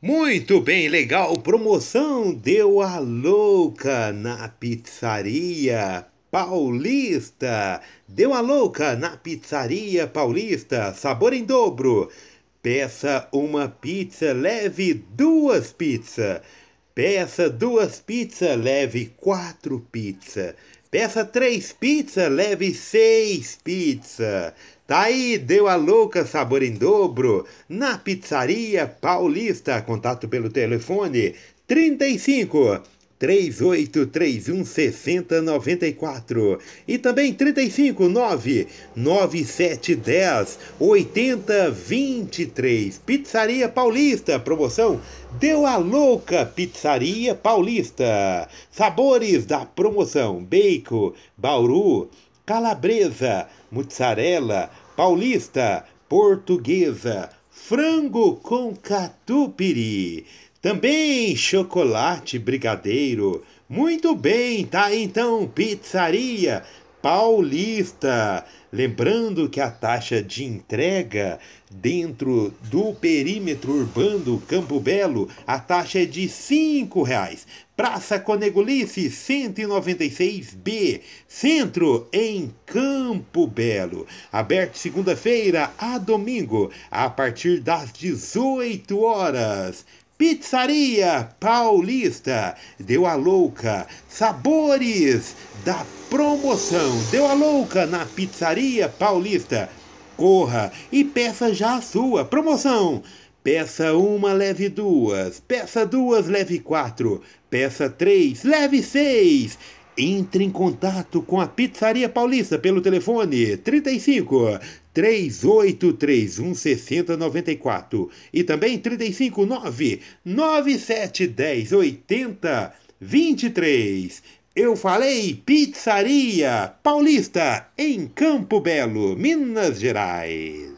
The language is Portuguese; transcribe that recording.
Muito bem, legal. Promoção deu a louca na pizzaria paulista. Deu a louca na pizzaria paulista. Sabor em dobro. Peça uma pizza, leve duas pizzas. Peça duas pizzas, leve quatro pizzas. Peça três pizzas, leve seis pizzas. Tá aí, deu a louca sabor em dobro na Pizzaria Paulista. Contato pelo telefone 35 3831 6094 e também 359 9710 8023. Pizzaria Paulista, promoção Deu a Louca Pizzaria Paulista. Sabores da promoção: bacon, bauru, calabresa, mozzarella, paulista, portuguesa, frango com catupiry. Também chocolate brigadeiro. Muito bem, tá então pizzaria paulista. Lembrando que a taxa de entrega dentro do perímetro urbano Campo Belo, a taxa é de R$ 5,00. Praça Conegulice 196B, Centro em Campo Belo. Aberto segunda-feira a domingo, a partir das 18 horas. Pizzaria Paulista deu a louca. Sabores da promoção deu a louca na Pizzaria Paulista. Corra e peça já a sua promoção. Peça uma, leve duas. Peça duas, leve quatro. Peça três, leve seis. Entre em contato com a Pizzaria Paulista pelo telefone 35 3831 6094 e também 35 9 9710 80 23. Eu falei Pizzaria Paulista em Campo Belo, Minas Gerais.